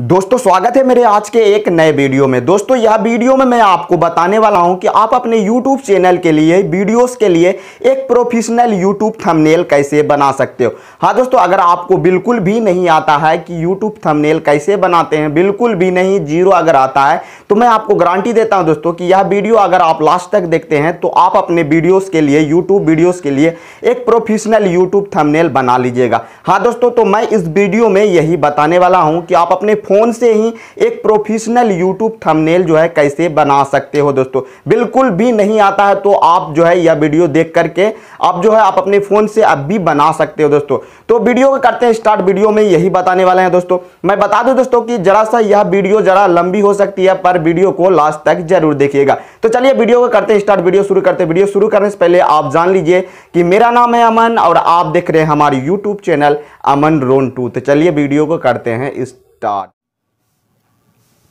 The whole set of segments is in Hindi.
दोस्तों स्वागत है मेरे आज के एक नए वीडियो में दोस्तों यह वीडियो में मैं आपको बताने वाला हूं कि आप अपने यूट्यूब चैनल के लिए वीडियोस के लिए एक प्रोफेशनल यूट्यूब थंबनेल कैसे बना सकते हो हाँ दोस्तों अगर आपको बिल्कुल भी नहीं आता है कि यूट्यूब थंबनेल कैसे बनाते हैं बिल्कुल भी नहीं जीरो अगर आता है तो मैं आपको गारंटी देता हूँ दोस्तों कि यह वीडियो अगर आप लास्ट तक देखते हैं तो आप अपने वीडियोज़ के लिए यूट्यूब वीडियोज़ के लिए एक प्रोफेशनल यूट्यूब थमनेल बना लीजिएगा हाँ दोस्तों तो मैं इस वीडियो में यही बताने वाला हूँ कि आप अपने फ़ोन से ही एक प्रोफेशनल यूट्यूब थंबनेल जो है कैसे बना सकते हो दोस्तों बिल्कुल भी नहीं आता है तो आप जो है यह वीडियो देख करके आप जो है आप अपने फ़ोन से अब भी बना सकते हो दोस्तों तो वीडियो को करते हैं स्टार्ट वीडियो में यही बताने वाले हैं दोस्तों मैं बता दूँ दोस्तों कि जरा सा यह वीडियो जरा लंबी हो सकती है पर वीडियो को लास्ट तक जरूर देखिएगा तो चलिए वीडियो को करते हैं स्टार्ट वीडियो शुरू करते वीडियो शुरू करने से पहले आप जान लीजिए कि मेरा नाम है अमन और आप देख रहे हैं हमारे YouTube channel Aman Ron two तो चलिए वीडियो को करते हैं स्टार्ट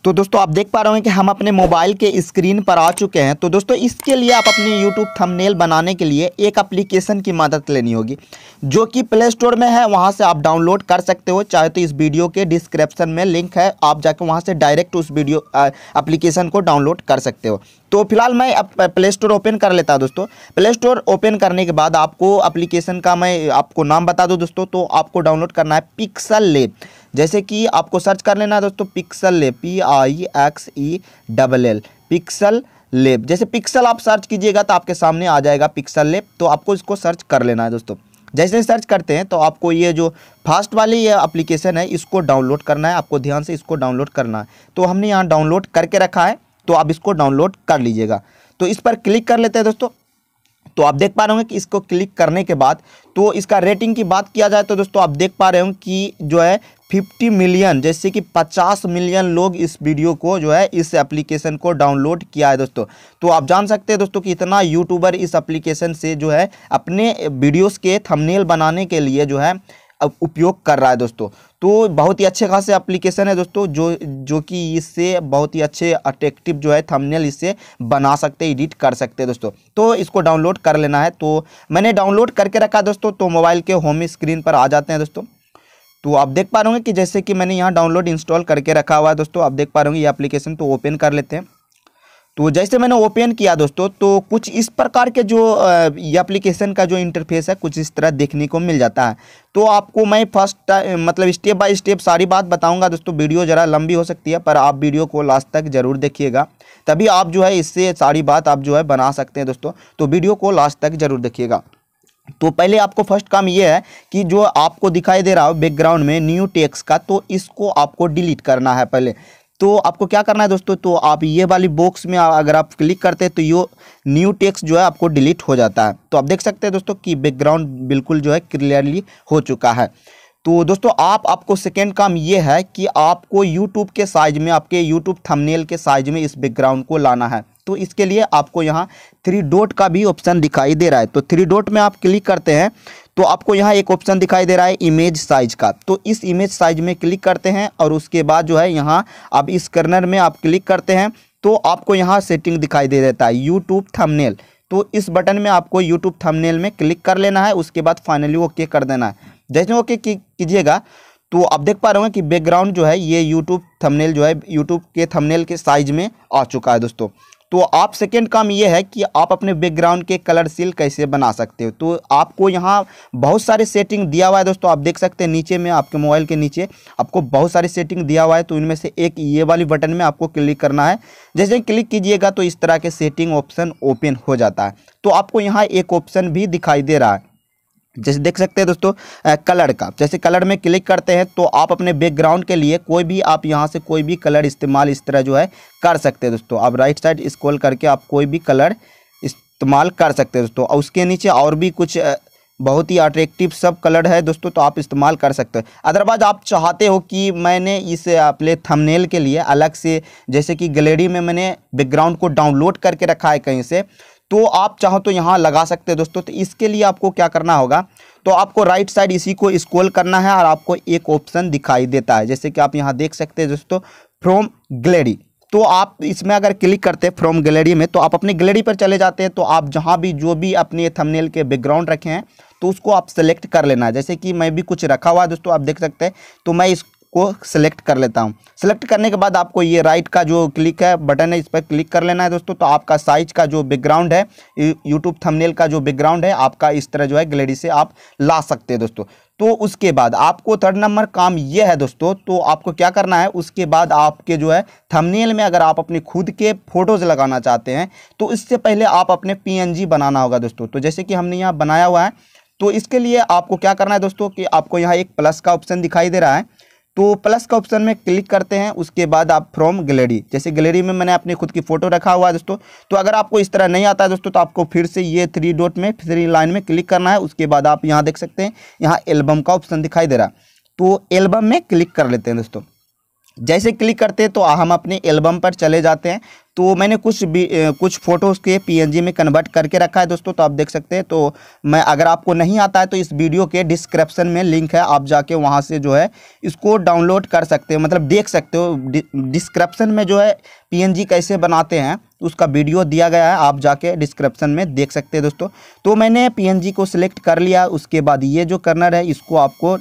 तो दोस्तों आप देख पा रहे हैं कि हम अपने मोबाइल के स्क्रीन पर आ चुके हैं तो दोस्तों इसके लिए आप अपने यूट्यूब थंबनेल बनाने के लिए एक एप्लीकेशन की मदद लेनी होगी जो कि प्ले स्टोर में है वहाँ से आप डाउनलोड कर सकते हो चाहे तो इस वीडियो के डिस्क्रिप्शन में लिंक है आप जाकर वहाँ से डायरेक्ट उस वीडियो अप्लीकेशन को डाउनलोड कर सकते हो तो फिलहाल मैं प्ले स्टोर ओपन कर लेता दोस्तों प्ले स्टोर ओपन करने के बाद आपको अप्लीकेशन का मैं आपको नाम बता दूँ दोस्तों तो आपको डाउनलोड करना है पिक्सल लेप जैसे कि आपको सर्च कर लेना है दोस्तों pixel lab P I X E double L pixel lab जैसे पिक्सल आप सर्च कीजिएगा तो आपके सामने आ जाएगा पिक्सल लेप तो आपको इसको सर्च कर लेना है दोस्तों जैसे ही सर्च करते हैं तो आपको ये जो फास्ट वाली ये अप्लीकेशन है इसको डाउनलोड करना है आपको ध्यान से इसको डाउनलोड करना है तो हमने यहाँ डाउनलोड करके रखा है तो आप इसको डाउनलोड कर लीजिएगा तो इस पर क्लिक कर लेते हैं दोस्तों तो आप देख पा रहे होंगे कि इसको क्लिक करने के बाद तो इसका रेटिंग की बात किया जाए तो दोस्तों आप देख पा रहे होंगे कि जो है 50 मिलियन जैसे कि 50 मिलियन लोग इस वीडियो को जो है इस एप्लीकेशन को डाउनलोड किया है दोस्तों तो आप जान सकते हैं दोस्तों कि इतना यूट्यूबर इस एप्लीकेशन से जो है अपने वीडियोस के थंबनेल बनाने के लिए जो है उपयोग कर रहा है दोस्तों तो बहुत ही अच्छे खासे एप्लीकेशन है दोस्तों जो जो कि इससे बहुत ही अच्छे अट्रेक्टिव जो है थंबनेल इससे बना सकते एडिट कर सकते हैं दोस्तों तो इसको डाउनलोड कर लेना है तो मैंने डाउनलोड करके रखा दोस्तों तो मोबाइल के होम स्क्रीन पर आ जाते हैं दोस्तों तो आप देख पा रहे होंगे कि जैसे कि मैंने यहाँ डाउनलोड इंस्टॉल करके रखा हुआ है दोस्तों आप देख पा रहे होंगे ये एप्लीकेशन तो ओपन कर लेते हैं तो जैसे मैंने ओपन किया दोस्तों तो कुछ इस प्रकार के जो एप्लीकेशन का जो इंटरफेस है कुछ इस तरह देखने को मिल जाता है तो आपको मैं फर्स्ट मतलब स्टेप बाय स्टेप सारी बात बताऊंगा दोस्तों वीडियो ज़रा लंबी हो सकती है पर आप वीडियो को लास्ट तक ज़रूर देखिएगा तभी आप जो है इससे सारी बात आप जो है बना सकते हैं दोस्तों तो वीडियो को लास्ट तक ज़रूर देखिएगा तो पहले आपको फर्स्ट काम ये है कि जो आपको दिखाई दे रहा हो बैकग्राउंड में न्यू टेक्स का तो इसको आपको डिलीट करना है पहले तो आपको क्या करना है दोस्तों तो आप ये वाली बॉक्स में अगर आप क्लिक करते हैं तो यो न्यू टेक्स्ट जो है आपको डिलीट हो जाता है तो आप देख सकते हैं दोस्तों कि बैकग्राउंड बिल्कुल जो है क्लियरली हो चुका है तो दोस्तों आप आपको सेकेंड काम ये है कि आपको यूट्यूब के साइज में आपके यूट्यूब थमनेल के साइज में इस बैकग्राउंड को लाना है तो इसके लिए आपको यहाँ थ्री डॉट का भी ऑप्शन दिखाई दे रहा है तो थ्री डॉट में आप क्लिक करते हैं तो आपको यहाँ एक ऑप्शन दिखाई दे रहा है इमेज साइज का तो इस इमेज साइज में क्लिक करते हैं और उसके बाद जो है यहाँ आप इस कर्नर में आप क्लिक करते हैं तो आपको यहाँ सेटिंग दिखाई दे देता है यूट्यूब थमनेल तो इस बटन में आपको यूट्यूब थमनेल में क्लिक कर लेना है उसके बाद फाइनली ओके कर देना है जैसे ओके कीजिएगा तो आप देख पा रहे हो कि बैकग्राउंड जो है ये यूट्यूब थंबनेल जो है यूट्यूब के थंबनेल के साइज में आ चुका है दोस्तों तो आप सेकेंड काम ये है कि आप अपने बैकग्राउंड के कलर सील कैसे बना सकते हो तो आपको यहाँ बहुत सारे सेटिंग दिया हुआ है दोस्तों आप देख सकते हैं नीचे में आपके मोबाइल के नीचे आपको बहुत सारे सेटिंग दिया हुआ है तो इनमें से एक ये वाली बटन में आपको क्लिक करना है जैसे क्लिक कीजिएगा तो इस तरह के सेटिंग ऑप्शन ओपन हो जाता है तो आपको यहाँ एक ऑप्शन भी दिखाई दे रहा है जैसे देख सकते हैं दोस्तों कलर का जैसे कलर में क्लिक करते हैं तो आप अपने बैकग्राउंड के लिए कोई भी आप यहाँ से कोई भी कलर इस्तेमाल इस तरह जो है कर सकते हैं दोस्तों आप राइट साइड स्क्रॉल करके आप कोई भी कलर इस्तेमाल कर सकते हैं दोस्तों और उसके नीचे और भी कुछ बहुत ही अट्रैक्टिव सब कलर है दोस्तों तो आप इस्तेमाल कर सकते हो अदरवाइज आप चाहते हो कि मैंने इस अपने थंबनेल के लिए अलग से जैसे कि गैलरी में मैंने बैकग्राउंड को डाउनलोड करके रखा है कहीं से तो आप चाहो तो यहाँ लगा सकते हो दोस्तों तो इसके लिए आपको क्या करना होगा तो आपको राइट साइड इसी को स्क्रॉल करना है और आपको एक ऑप्शन दिखाई देता है जैसे कि आप यहाँ देख सकते हैं दोस्तों फ्रॉम ग्लेडी तो आप इसमें अगर क्लिक करते हैं फ्रॉम गैलरी में तो आप अपनी गैलरी पर चले जाते हैं तो आप जहां भी जो भी अपने थंबनेल के बैकग्राउंड रखे हैं तो उसको आप सेलेक्ट कर लेना है जैसे कि मैं भी कुछ रखा हुआ है दोस्तों आप देख सकते हैं तो मैं इस को सिलेक्ट कर लेता हूँ सेलेक्ट करने के बाद आपको ये राइट का जो क्लिक है बटन है इस पर क्लिक कर लेना है दोस्तों तो आपका साइज का जो बैकग्राउंड है यूट्यूब थंबनेल का जो बैकग्राउंड है आपका इस तरह जो है गलेरी से आप ला सकते हैं दोस्तों तो उसके बाद आपको थर्ड नंबर काम ये है दोस्तों तो आपको क्या करना है उसके बाद आपके जो है थंबनेल में अगर आप अपने खुद के फ़ोटोज़ लगाना चाहते हैं तो इससे पहले आप अपने पी बनाना होगा दोस्तों तो जैसे कि हमने यहाँ बनाया हुआ है तो इसके लिए आपको क्या करना है दोस्तों कि आपको यहाँ एक प्लस का ऑप्शन दिखाई दे रहा है तो प्लस का ऑप्शन में क्लिक करते हैं उसके बाद आप फ्रॉम गैलरी जैसे गैलरी में मैंने अपनी खुद की फ़ोटो रखा हुआ है दोस्तों तो अगर आपको इस तरह नहीं आता है दोस्तों तो आपको फिर से ये थ्री डॉट में थ्री लाइन में क्लिक करना है उसके बाद आप यहाँ देख सकते हैं यहाँ एल्बम का ऑप्शन दिखाई दे रहा है तो एल्बम में क्लिक कर लेते हैं दोस्तों जैसे क्लिक करते हैं तो हम अपने एल्बम पर चले जाते हैं तो मैंने कुछ भी कुछ फ़ोटोज़ के पीएनजी में कन्वर्ट करके रखा है दोस्तों तो आप देख सकते हैं तो मैं अगर आपको नहीं आता है तो इस वीडियो के डिस्क्रिप्शन में लिंक है आप जाके वहाँ से जो है इसको डाउनलोड कर सकते हो मतलब देख सकते हो डिस्क्रिप्शन में जो है पीएनजी कैसे बनाते हैं उसका वीडियो दिया गया है आप जाके डिस्क्रिप्शन में देख सकते हैं दोस्तों तो मैंने पी को सिलेक्ट कर लिया उसके बाद ये जो कर्नर है इसको आपको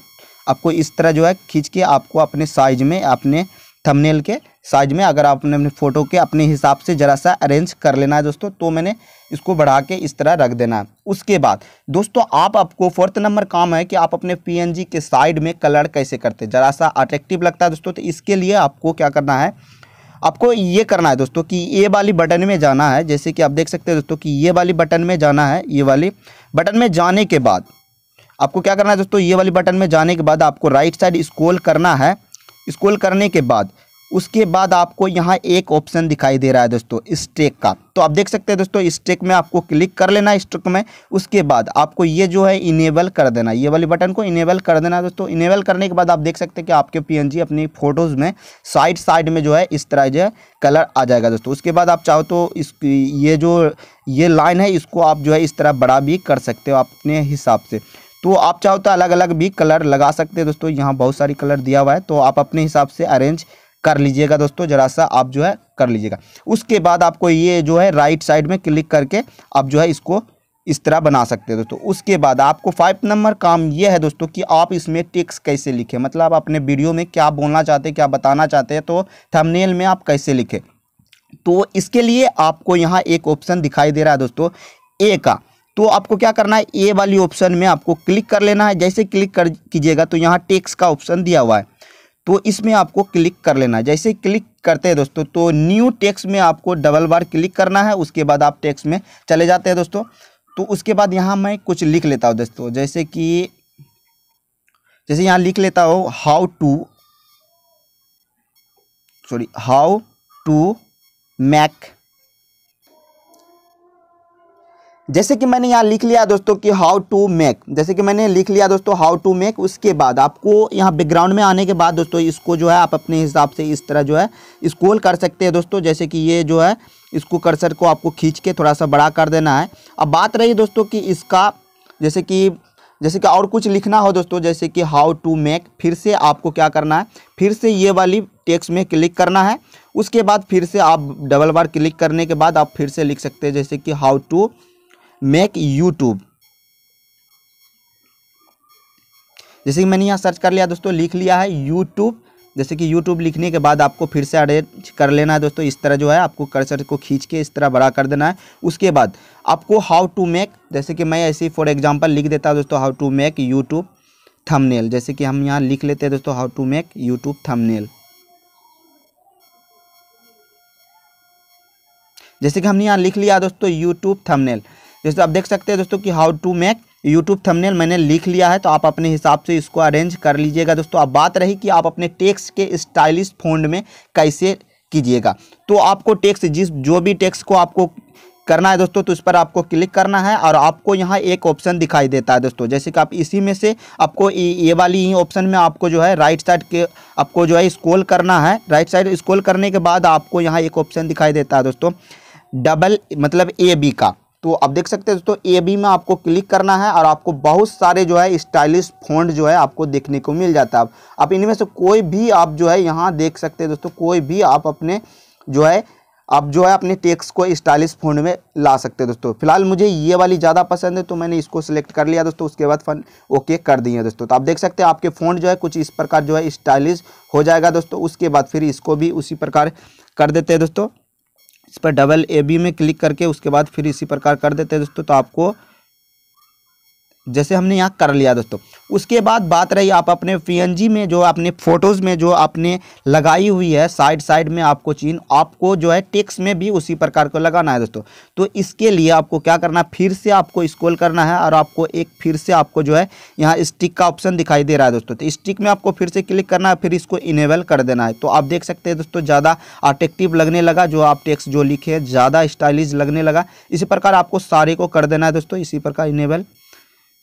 आपको इस तरह जो है खींच के आपको अपने साइज में अपने थंबनेल के साइज में अगर आपने अपने फ़ोटो के अपने हिसाब से ज़रा सा अरेंज कर लेना है दोस्तों तो मैंने इसको बढ़ा के इस तरह रख देना है उसके बाद दोस्तों आप आपको फोर्थ नंबर काम है कि आप अपने पीएनजी के साइड में कलर कैसे करते हैं ज़रा सा अट्रैक्टिव लगता है दोस्तों तो इसके लिए आपको क्या करना है आपको ये करना है दोस्तों कि ये वाली बटन में जाना है जैसे कि आप देख सकते हैं दोस्तों कि ये वाली बटन में जाना है ये वाली बटन में जाने के बाद आपको क्या करना है दोस्तों ये वाली बटन में जाने के बाद आपको राइट साइड स्क्रोल करना है स्क्रोल करने के बाद उसके बाद आपको यहाँ एक ऑप्शन दिखाई दे रहा है दोस्तों स्टेक का तो आप देख सकते हैं दोस्तों स्टेक में आपको क्लिक कर लेना है स्टेक में उसके बाद आपको ये जो है इनेबल कर देना ये वाली बटन को इनेबल कर देना है दोस्तों इनेबल करने के बाद आप देख सकते हैं कि आपके पीएनजी अपनी फ़ोटोज़ में साइड साइड में जो है इस तरह जो है कलर आ जाएगा दोस्तों उसके बाद आप चाहो तो इस ये जो ये लाइन है इसको आप जो है इस तरह बड़ा भी कर सकते हो अपने हिसाब से तो आप चाहो तो अलग अलग भी कलर लगा सकते हैं दोस्तों यहाँ बहुत सारी कलर दिया हुआ है तो आप अपने हिसाब से अरेंज कर लीजिएगा दोस्तों जरा सा आप जो है कर लीजिएगा उसके बाद आपको ये जो है राइट साइड में क्लिक करके आप जो है इसको इस तरह बना सकते हैं दोस्तों उसके बाद आपको फाइव नंबर काम ये है दोस्तों कि आप इसमें टेक्स कैसे लिखें मतलब आप अपने वीडियो में क्या बोलना चाहते हैं क्या बताना चाहते हैं तो थंबनेल में आप कैसे लिखें तो इसके लिए आपको यहाँ एक ऑप्शन दिखाई दे रहा है दोस्तों ए का तो आपको क्या करना है ए वाली ऑप्शन में आपको क्लिक कर लेना है जैसे क्लिक कर कीजिएगा तो यहाँ टेक्स का ऑप्शन दिया हुआ है तो इसमें आपको क्लिक कर लेना है जैसे क्लिक करते हैं दोस्तों तो न्यू टेक्स में आपको डबल बार क्लिक करना है उसके बाद आप टेक्स में चले जाते हैं दोस्तों तो उसके बाद यहाँ मैं कुछ लिख लेता हूँ दोस्तों जैसे कि जैसे यहाँ लिख लेता हूँ how to sorry how to make जैसे कि मैंने यहाँ लिख लिया दोस्तों कि हाउ टू मेक जैसे कि मैंने लिख लिया दोस्तों हाउ टू मेक उसके बाद आपको यहाँ बैकग्राउंड में आने के बाद दोस्तों इसको जो है आप अपने हिसाब से इस तरह जो है स्कोल कर सकते हैं दोस्तों जैसे कि ये जो है इसको कर्सर को आपको खींच के थोड़ा सा बड़ा कर देना है अब बात रही दोस्तों कि इसका जैसे कि जैसे कि और कुछ लिखना हो दोस्तों जैसे कि हाउ टू मेक फिर से आपको क्या करना है फिर से ये वाली टेक्स्ट में क्लिक करना है उसके बाद फिर से आप डबल बार क्लिक करने के बाद आप फिर से लिख सकते हैं जैसे कि हाउ टू मेक यूट्यूब जैसे कि मैंने यहाँ सर्च कर लिया दोस्तों लिख लिया है यूट्यूब जैसे कि यूट्यूब लिखने के बाद आपको फिर से अरेंज कर लेना है दोस्तों इस तरह जो है आपको कर्सर को खींच के इस तरह बड़ा कर देना है उसके बाद आपको हाउ टू मेक जैसे कि मैं ऐसे फॉर एग्जाम्पल लिख देता हूँ दोस्तों how to make YouTube thumbnail जैसे कि हम यहाँ लिख लेते हैं दोस्तों how to make YouTube thumbnail जैसे कि हमने यहाँ लिख लिया दोस्तों यूट्यूब थंबनेल जैसे आप देख सकते हैं दोस्तों कि how to make YouTube thumbnail मैंने लिख लिया है तो आप अपने हिसाब से इसको अरेंज कर लीजिएगा दोस्तों अब बात रही कि आप अपने टेक्स के स्टाइलिश फोन्ड में कैसे कीजिएगा तो आपको टेक्स जिस जो भी टेक्स को आपको करना है दोस्तों तो इस पर आपको क्लिक करना है और आपको यहाँ एक ऑप्शन दिखाई देता है दोस्तों जैसे कि आप इसी में से आपको ये वाली ही ऑप्शन में आपको जो है राइट साइड के आपको जो है स्कोल करना है राइट साइड स्कोल करने के बाद आपको यहाँ एक ऑप्शन दिखाई देता है दोस्तों डबल मतलब ए बी का तो आप देख सकते हैं दोस्तों ए बी में आपको क्लिक करना है और आपको बहुत सारे जो है स्टाइलिश फोन जो है आपको देखने को मिल जाता है आप इनमें से कोई भी आप जो है यहाँ देख सकते हैं दोस्तों कोई भी आप अपने जो है आप जो है अपने टेक्स को स्टाइलिश फोन में ला सकते हैं दोस्तों फिलहाल मुझे ये वाली ज़्यादा पसंद है तो मैंने इसको सिलेक्ट कर लिया दोस्तों उसके बाद फन ओके कर दिए दोस्तों तो आप देख सकते हैं आपके फ़ोन जो है कुछ इस प्रकार जो है स्टाइलिश हो जाएगा दोस्तों उसके बाद फिर इसको भी उसी प्रकार कर देते हैं दोस्तों इस पर डबल ए बी में क्लिक करके उसके बाद फिर इसी प्रकार कर देते हैं दोस्तों तो आपको जैसे हमने यहाँ कर लिया दोस्तों उसके बाद बात रही आप अपने पी में जो आपने फ़ोटोज़ में जो आपने लगाई हुई है साइड साइड में आपको चीन आपको जो है टेक्स में भी उसी प्रकार को लगाना है दोस्तों तो इसके लिए आपको क्या करना है फिर से आपको स्कोल करना है और आपको एक फिर से आपको जो है यहाँ स्टिक का ऑप्शन दिखाई दे रहा है दोस्तों तो स्टिक में आपको फिर से क्लिक करना है फिर इसको इनेबल कर देना है तो आप देख सकते हैं दोस्तों ज़्यादा अट्रेक्टिव लगने लगा जो आप टेक्स जो लिखे ज़्यादा स्टाइलिश लगने लगा इसी प्रकार आपको सारे को कर देना है दोस्तों इसी प्रकार इनेबल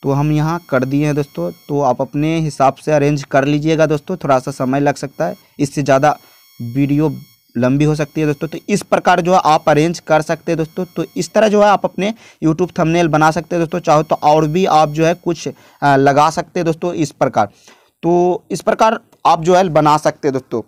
तो हम यहाँ कर दिए हैं दोस्तों तो आप अपने हिसाब से अरेंज कर लीजिएगा दोस्तों थोड़ा सा समय लग सकता है इससे ज़्यादा वीडियो लंबी हो सकती है दोस्तों तो इस प्रकार जो है आप अरेंज कर सकते हैं दोस्तों तो इस तरह जो है आप अपने यूट्यूब थंबनेल बना सकते हैं दोस्तों चाहो तो और भी आप जो है कुछ लगा सकते हैं दोस्तों इस प्रकार तो इस प्रकार आप जो है बना सकते हैं दोस्तों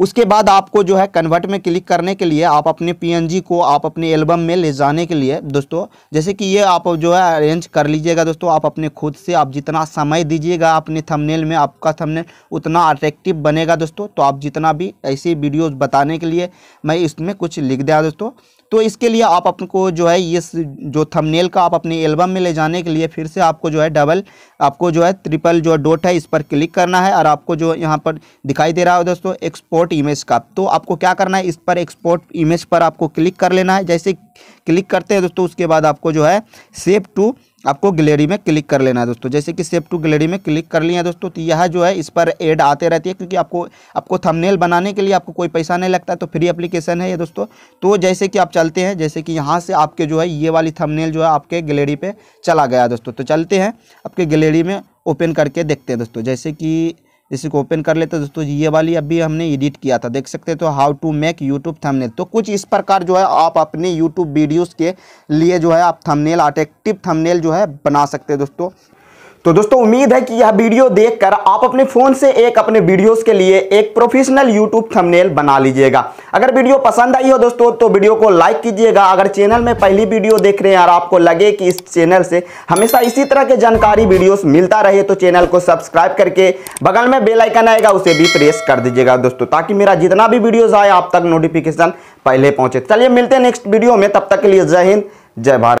उसके बाद आपको जो है कन्वर्ट में क्लिक करने के लिए आप अपने पीएनजी को आप अपने एल्बम में ले जाने के लिए दोस्तों जैसे कि ये आप जो है अरेंज कर लीजिएगा दोस्तों आप अपने खुद से आप जितना समय दीजिएगा अपने थंबनेल में आपका थंबनेल उतना अट्रैक्टिव बनेगा दोस्तों तो आप जितना भी ऐसी वीडियोस बताने के लिए मैं इसमें कुछ लिख दिया दोस्तों तो इसके लिए आप अपन जो है ये जो थंबनेल का आप अपने एल्बम में ले जाने के लिए फिर से आपको जो है डबल आपको जो है ट्रिपल जो डॉट है इस पर क्लिक करना है और आपको जो यहाँ पर दिखाई दे रहा है दोस्तों एक्सपोर्ट इमेज का तो आपको क्या करना है इस पर एक्सपोर्ट इमेज पर आपको क्लिक कर लेना है जैसे क्लिक करते हैं दोस्तों उसके बाद आपको जो है सेव टू आपको गैलरी में क्लिक कर लेना है दोस्तों जैसे कि सेव टू गैलरी में क्लिक कर लिया दोस्तों तो यह जो है इस पर एड आते रहती है क्योंकि आपको आपको थंबनेल बनाने के लिए आपको कोई पैसा नहीं लगता तो फ्री एप्लीकेशन है ये दोस्तों तो जैसे कि आप चलते हैं जैसे कि यहाँ से आपके जो है ये वाली थमनेल जो है आपके गैलरी पर चला गया दोस्तों तो चलते हैं आपके गैलरी में ओपन करके देखते हैं दोस्तों जैसे कि इसी को ओपन कर लेते दोस्तों ये वाली अभी हमने एडिट किया था देख सकते तो how to make YouTube thumbnail तो कुछ इस प्रकार जो है आप अपने यूट्यूब वीडियोस के लिए जो है आप थंबनेल अट्रेक्टिव थंबनेल जो है बना सकते हैं दोस्तों तो दोस्तों उम्मीद है कि यह वीडियो देखकर आप अपने फ़ोन से एक अपने वीडियोस के लिए एक प्रोफेशनल यूट्यूब थंबनेल बना लीजिएगा अगर वीडियो पसंद आई हो दोस्तों तो वीडियो को लाइक कीजिएगा अगर चैनल में पहली वीडियो देख रहे हैं और आपको लगे कि इस चैनल से हमेशा इसी तरह के जानकारी वीडियोस मिलता रहे तो चैनल को सब्सक्राइब करके बगल में बेलाइकन आएगा उसे भी प्रेस कर दीजिएगा दोस्तों ताकि मेरा जितना भी वीडियोज़ आए आप तक नोटिफिकेशन पहले पहुंचे चलिए मिलते हैं नेक्स्ट वीडियो में तब तक के लिए जय हिंद जय भारत